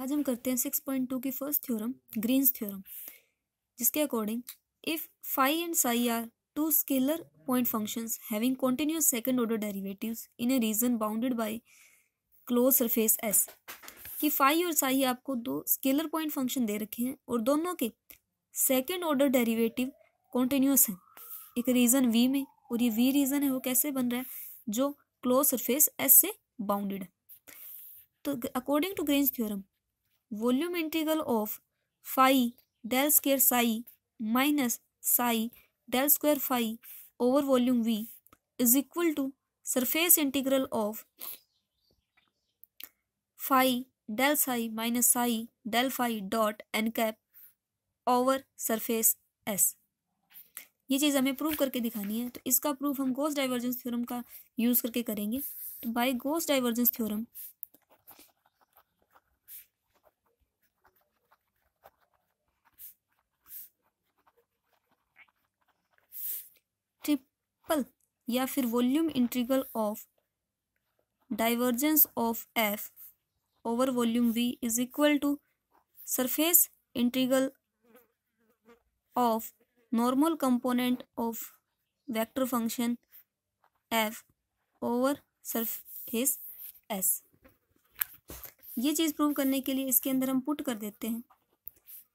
आज हम करते हैं सिक्स पॉइंट टू की फर्स्ट थ्योरम ग्रीन्स थ्योरम जिसके according if phi and psi are two scalar point functions having continuous second order derivatives in a region bounded by close surface S कि phi और psi आपको दो scalar point function दे रखे हैं और दोनों के सेकेंड ऑर्डर डेरीवेटिव कॉन्टिन्यूस हैं एक रीजन वी में और ये वी रीजन है वो कैसे बन रहा है जो क्लोज सरफेस एस से बाउंडेड है तो according to Green's theorem volume integral of phi del square psi minus psi del square phi over volume V is equal to surface integral of phi del psi minus psi del phi dot N cap over surface S ये चीज़ हमें prove करके दिखानी है तो इसका proof हम Gauss divergence theorem का यूज़ करके करेंगे तो बाय गोस डाइवर्जेंस थ्योरम या फिर volume integral of divergence of F over volume V is equal to surface integral of normal component of vector function F over surface S ये चीज़ prove करने के लिए इसके अंदर हम पुट कर देते हैं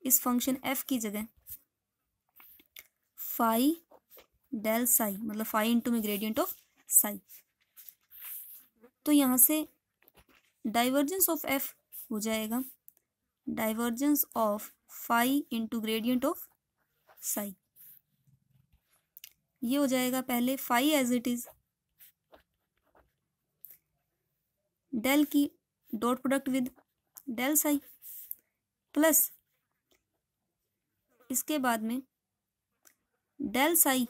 इस फंक्शन एफ की जगह फाइव डेल साई मतलब फाइव इंटू में ग्रेडियंट ऑफ साई तो यहाँ से डाइवर्जेंस ऑफ एफ हो जाएगा divergence of phi into gradient of psi ये हो जाएगा पहले phi as it is del की dot product with del psi plus इसके बाद में del psi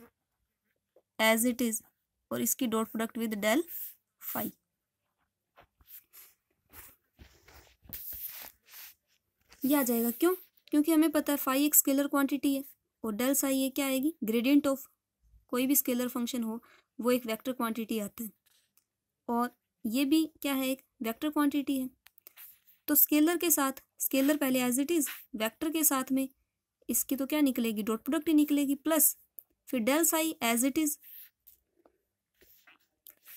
as it is और इसकी dot product with del phi यह आ जाएगा क्यों क्योंकि हमें पता है फाइव एक स्केलर क्वांटिटी है और डेल साई ये क्या आएगी ग्रेडियंट ऑफ कोई भी स्केलर फंक्शन हो वो एक वेक्टर क्वांटिटी आता है और ये भी क्या है एक वेक्टर क्वांटिटी है तो स्केलर के साथ स्केलर पहले एज इट इज़ वेक्टर के साथ में इसकी तो क्या निकलेगी डॉट प्रोडक्ट ही निकलेगी प्लस फिर del psi as it is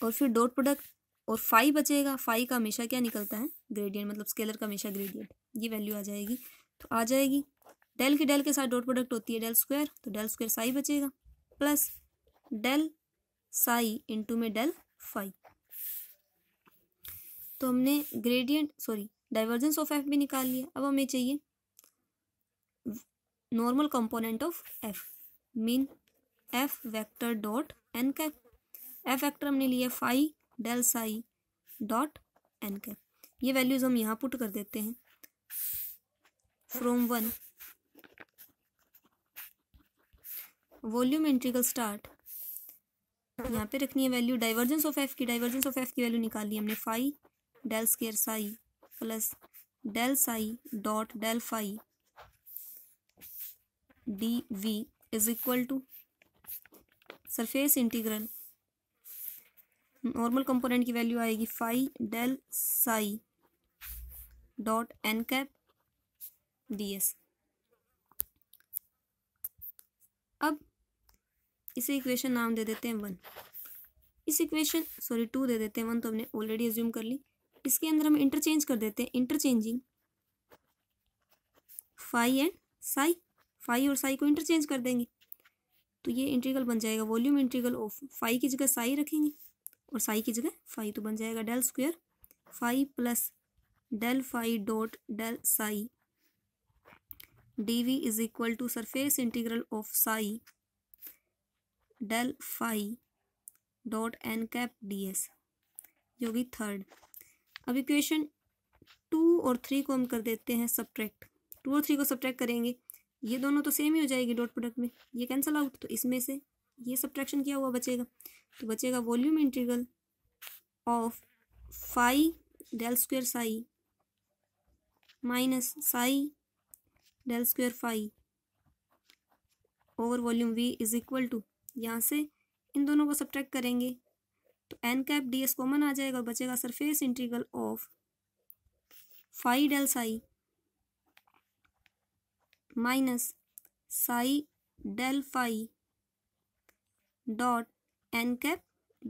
और फिर डॉट प्रोडक्ट और फाइव बचेगा फाइव का हमेशा क्या निकलता है ग्रेडियंट मतलब स्केलर का हमेशा ग्रेडियंट ये वैल्यू आ जाएगी तो आ जाएगी डेल की डेल के साथ डॉट प्रोडक्ट होती है डेल स्क्वायर तो डेल स्क्वायर साई बचेगा प्लस डेल साई इंटू में डेल फाइव तो हमने gradient sorry divergence of F भी निकाल लिया अब हमें चाहिए normal component of F mean F vector dot N cap F vector हमने लिया phi del psi dot N cap ये वैल्यूज़ हम यहाँ पुट कर देते हैं from one volume integral start यहाँ पे रखनी है वैल्यू डाइवर्जेंस ऑफ एफ की डाइवर्जेंस ऑफ एफ की वैल्यू निकाल ली हमने phi del square psi plus del psi dot del phi D V is equal to surface integral normal component की वैल्यू आएगी phi del psi dot N cap D S अब इसे equation नाम दे देते हैं वन इस इक्वेशन सॉरी टू दे देते हैं वन तो हमने ऑलरेडी एज्यूम कर ली इसके अंदर हम इंटरचेंज कर देते हैं interchanging phi and psi phi और साई को इंटरचेंज कर देंगे तो ये इंटीग्रल बन जाएगा वॉल्यूम इंटीग्रल ऑफ फाइव की जगह साई रखेंगे और साई की जगह फाइव तो बन जाएगा del square phi plus del phi dot del psi D V is equal to surface integral of psi del phi dot N cap D S जो भी थर्ड अब इक्वेशन टू और थ्री को हम कर देते हैं सब्ट्रैक्ट टू और थ्री को सब्ट्रैक्ट करेंगे ये दोनों तो सेम ही हो जाएगी डॉट प्रोडक्ट में ये कैंसल आउट तो इसमें से ये सब्ट्रैक्शन किया हुआ बचेगा तो बचेगा volume integral of phi del square psi minus psi del square phi over volume V is equal to यहाँ से इन दोनों को सब्ट्रैक्ट करेंगे तो N cap D S common आ जाएगा और बचेगा surface integral of phi del psi minus psi del phi dot N cap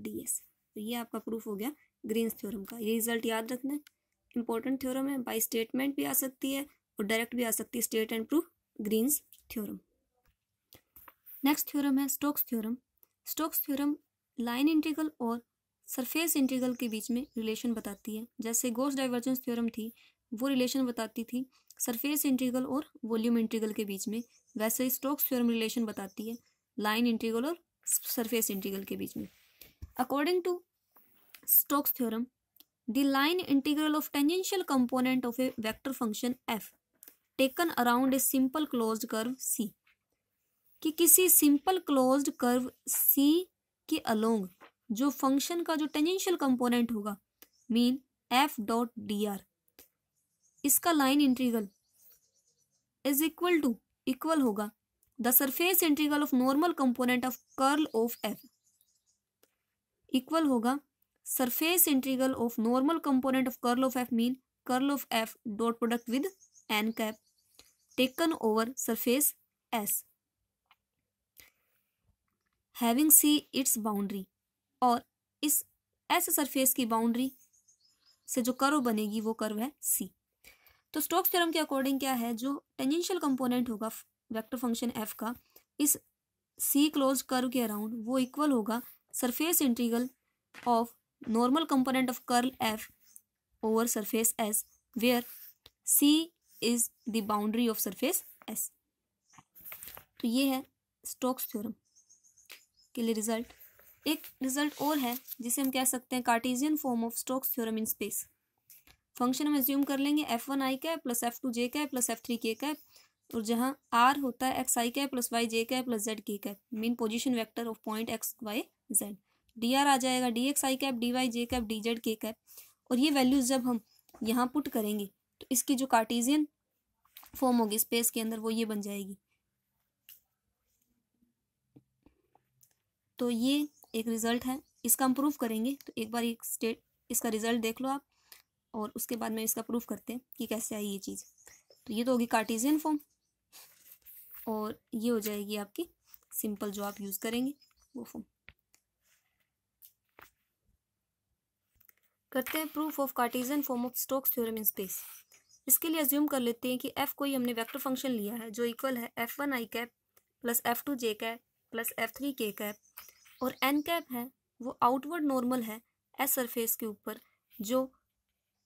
D S तो ये आपका प्रूफ हो गया ग्रीन्स थ्योरम का ये रिजल्ट याद रखना है इंपॉर्टेंट थ्योरम है बाई स्टेटमेंट भी आ सकती है और डायरेक्ट भी आ सकती है state and proof Green's theorem next theorem है Stokes theorem Stokes theorem line integral और सरफेस इंटीग्रल के बीच में रिलेशन बताती है जैसे गोस डाइवर्जेंस थ्योरम थी वो रिलेशन बताती थी सरफेस इंटीग्रल और वॉल्यूम इंटीग्रल के बीच में वैसे स्टोक्स थ्योरम रिलेशन बताती है लाइन इंटीग्रल और सरफेस इंटीग्रल के बीच में according to Stokes theorem the line integral of tangential component of a vector function F taken around a simple close curve C कि किसी सिंपल क्लोज कर्व सी के along जो फंक्शन का जो टेंजेंशियल कंपोनेंट होगा mean F dot D R इसका line integral is equal to equal होगा the surface integral of normal component of curl of F equal होगा surface integral of normal component of curl of F mean curl of F dot product with N cap taken over surface S having C its boundary और इस S surface की boundary से जो curve बनेगी वो curve है सी तो Stokes theorem के अकॉर्डिंग क्या है जो टेंजेंशियल कंपोनेंट होगा वेक्टर फंक्शन एफ का इस सी क्लोज कर्व के अराउंड वो इक्वल होगा surface integral of normal component of curl F over surface S where C is the boundary of surface S तो ये है स्टोक्स थ्योरम के लिए रिजल्ट एक रिजल्ट और है जिसे हम कह सकते हैं Cartesian form of Stokes theorem in space function हम एज्यूम कर लेंगे F one I cap plus F two J cap plus F three K cap और जहाँ आर होता है X I cap plus Y J cap plus Z K cap mean position vector of point X Y Z D R आ जाएगा D X I cap D Y J cap D Z K cap और ये values जब हम यहाँ put करेंगे तो इसकी जो कार्टीजियन फॉर्म होगी स्पेस के अंदर वो ये बन जाएगी तो ये एक रिजल्ट है इसका हम प्रूफ करेंगे तो एक बार एक स्टेट इसका रिजल्ट देख लो आप और उसके बाद में इसका प्रूफ करते हैं कि कैसे आई ये चीज़ तो ये तो होगी कार्टीजियन फॉर्म और ये हो जाएगी आपकी सिंपल जो आप यूज़ करेंगे वो फॉर्म करते हैं proof of Cartesian form of Stokes theorem in space इसके लिए अज्यूम कर लेते हैं कि एफ कोई हमने वेक्टर फंक्शन लिया है जो इक्वल है F one I cap plus F two J cap plus F three K cap और एन कैप है वो आउटवर्ड नॉर्मल है एस सरफेस के ऊपर जो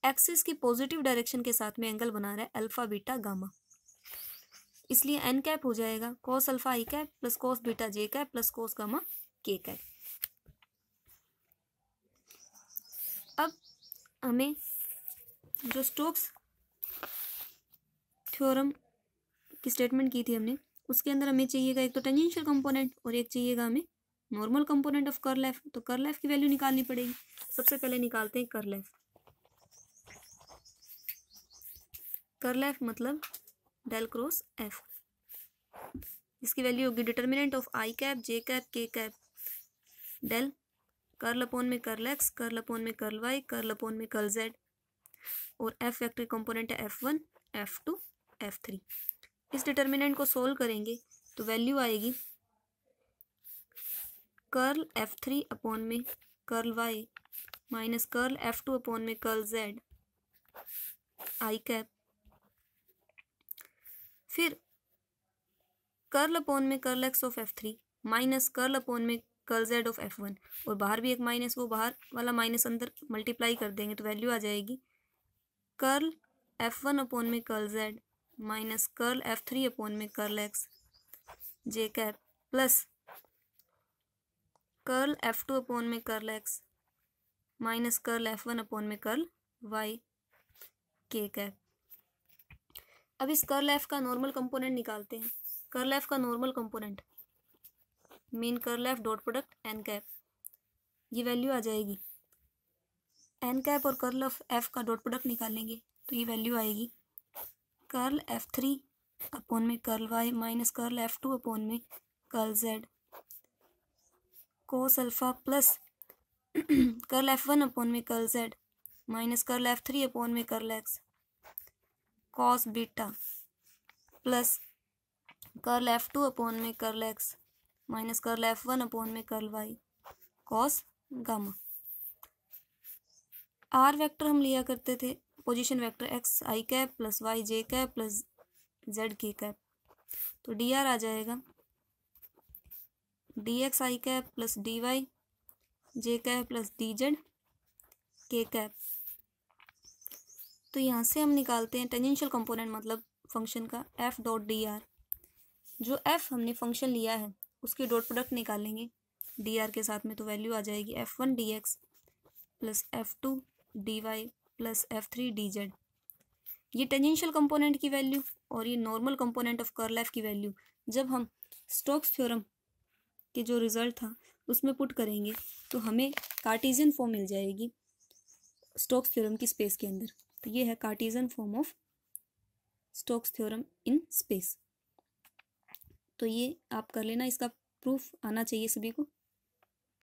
एक्सिस की पॉजिटिव डायरेक्शन के साथ में एंगल बना रहा है अल्फा बीटा गामा इसलिए एन कैप हो जाएगा cos alpha I cap plus cos beta J cap plus cos gamma K cap अब हमें जो स्टोक्स थ्योरम की स्टेटमेंट की थी हमने उसके अंदर हमें चाहिएगा एक तो टेंजेंशियल कंपोनेंट और एक चाहिएगा हमें normal component of curl F तो कर लाइफ की वैल्यू निकालनी पड़ेगी सबसे पहले निकालते हैं कर लाइफ कर्ल एफ मतलब डेल क्रॉस एफ इसकी वैल्यू होगी determinant of I cap J cap K cap del curl upon में कर्ल एक्स कर्ल अपोन में कर्ल वाई कर्ल अपोन में कर्ल जेड और एफ वेक्टर कंपोनेंट है F one F two F three इस determinant को solve करेंगे तो value आएगी कर्ल एफ थ्री अपॉन में curl Y minus curl F two upon में कर्ल जेड आई कैप फिर कर्ल अपॉन में curl X of F three minus curl upon में curl Z of F one और बाहर भी एक माइनस वो बाहर वाला माइनस अंदर मल्टीप्लाई कर देंगे तो वैल्यू आ जाएगी कर्ल एफ वन अपॉन में curl Z minus curl F three upon में curl X J cap plus curl F two upon में curl X minus curl F one upon में कर्ल वाई के कैप अब इस curl F का normal component निकालते हैं curl F का normal component mean curl F dot product N cap ये value आ जाएगी एन कैप और कर्ल ऑफ एफ का डॉट प्रोडक्ट निकालेंगे तो ये वैल्यू आएगी कर्ल एफ थ्री अपोन में curl Y minus curl F two upon में curl Z cos alpha plus curl F one upon में curl Z minus curl F three upon में curl X cos beta plus curl F two upon में curl X minus curl F one upon में curl Y cos gamma R vector हम लिया करते थे position vector x I cap plus Y J cap plus Z K cap तो D R आ जाएगा D X I cap plus D Y J cap plus D Z K cap तो यहाँ से हम निकालते हैं टेंजेंशियल कंपोनेंट मतलब फंक्शन का एफ डॉट डी आर जो एफ हमने फंक्शन लिया है उसके डॉट प्रोडक्ट निकालेंगे डी आर के साथ में तो वैल्यू आ जाएगी F one D X plus F to D Y plus F three D Z ये टेंजेंशियल कंपोनेंट की वैल्यू और ये normal component of curl F की वैल्यू जब हम स्टोक्स थ्योरम के जो रिज़ल्ट था उसमें पुट करेंगे तो हमें कार्टिजियन फॉर्म मिल जाएगी स्टोक्स थ्योरम की स्पेस के अंदर तो ये है Cartesian form of Stokes theorem in space तो ये आप कर लेना इसका प्रूफ आना चाहिए सभी को